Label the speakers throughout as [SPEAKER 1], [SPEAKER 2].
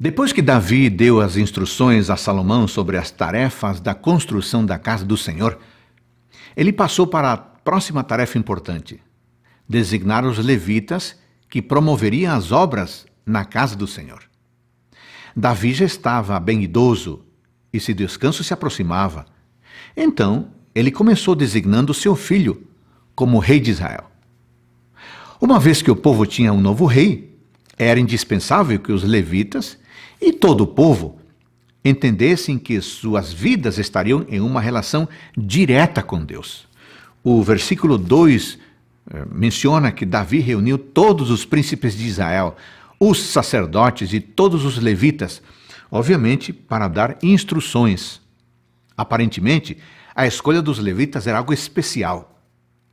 [SPEAKER 1] Depois que Davi deu as instruções a Salomão sobre as tarefas da construção da casa do Senhor, ele passou para a próxima tarefa importante: designar os levitas que promoveriam as obras na casa do Senhor. Davi já estava bem idoso e seu descanso se aproximava. Então, ele começou designando seu filho como rei de Israel. Uma vez que o povo tinha um novo rei, era indispensável que os levitas e todo o povo entendessem que suas vidas estariam em uma relação direta com Deus. O versículo 2 eh, menciona que Davi reuniu todos os príncipes de Israel, os sacerdotes e todos os levitas, obviamente para dar instruções. Aparentemente, a escolha dos levitas era algo especial.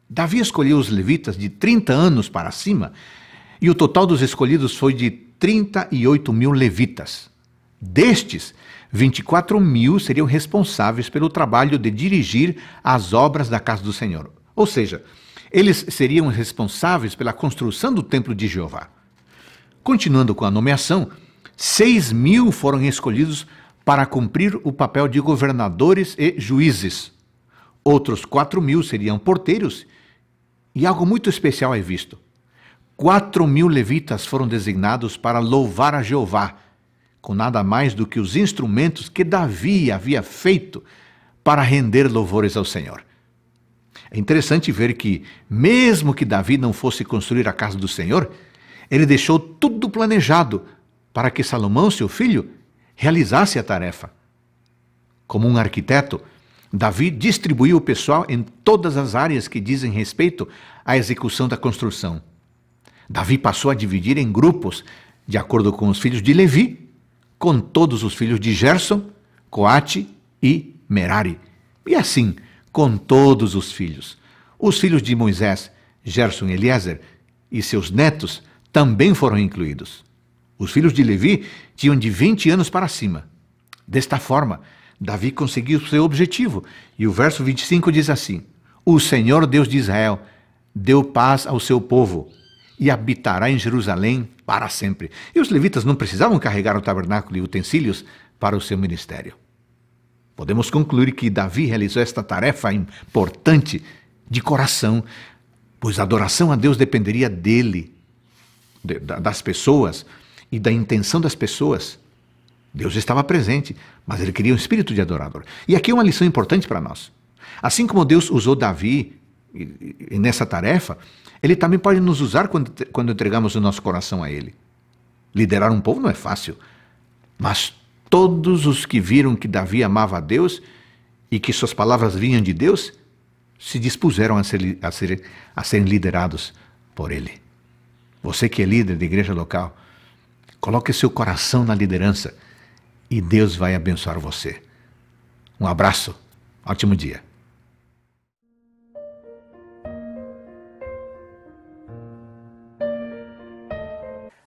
[SPEAKER 1] Davi escolheu os levitas de 30 anos para cima, e o total dos escolhidos foi de 38 mil levitas. Destes, 24 mil seriam responsáveis pelo trabalho de dirigir as obras da casa do Senhor. Ou seja, eles seriam responsáveis pela construção do templo de Jeová. Continuando com a nomeação, 6 mil foram escolhidos para cumprir o papel de governadores e juízes. Outros 4 mil seriam porteiros, e algo muito especial é visto: Quatro mil levitas foram designados para louvar a Jeová, com nada mais do que os instrumentos que Davi havia feito para render louvores ao Senhor. É interessante ver que, mesmo que Davi não fosse construir a casa do Senhor, ele deixou tudo planejado para que Salomão, seu filho, realizasse a tarefa. Como um arquiteto, Davi distribuiu o pessoal em todas as áreas que dizem respeito à execução da construção. Davi passou a dividir em grupos, de acordo com os filhos de Levi, com todos os filhos de Gerson, Coate e Merari. E assim, com todos os filhos. Os filhos de Moisés, Gerson e Eliezer, e seus netos também foram incluídos. Os filhos de Levi tinham de 20 anos para cima. Desta forma, Davi conseguiu seu objetivo, e o verso 25 diz assim: O Senhor Deus de Israel deu paz ao seu povo e habitará em Jerusalém para sempre. E os levitas não precisavam carregar o tabernáculo e utensílios para o seu ministério. Podemos concluir que Davi realizou esta tarefa importante de coração, pois a adoração a Deus dependeria dele, de, das pessoas e da intenção das pessoas. Deus estava presente, mas ele queria um espírito de adorador. E aqui é uma lição importante para nós. Assim como Deus usou Davi nessa tarefa, ele também pode nos usar quando, quando entregamos o nosso coração a Ele. Liderar um povo não é fácil, mas todos os que viram que Davi amava a Deus e que suas palavras vinham de Deus se dispuseram a, ser, a, ser, a serem liderados por Ele. Você que é líder de igreja local, coloque seu coração na liderança e Deus vai abençoar você. Um abraço, ótimo dia.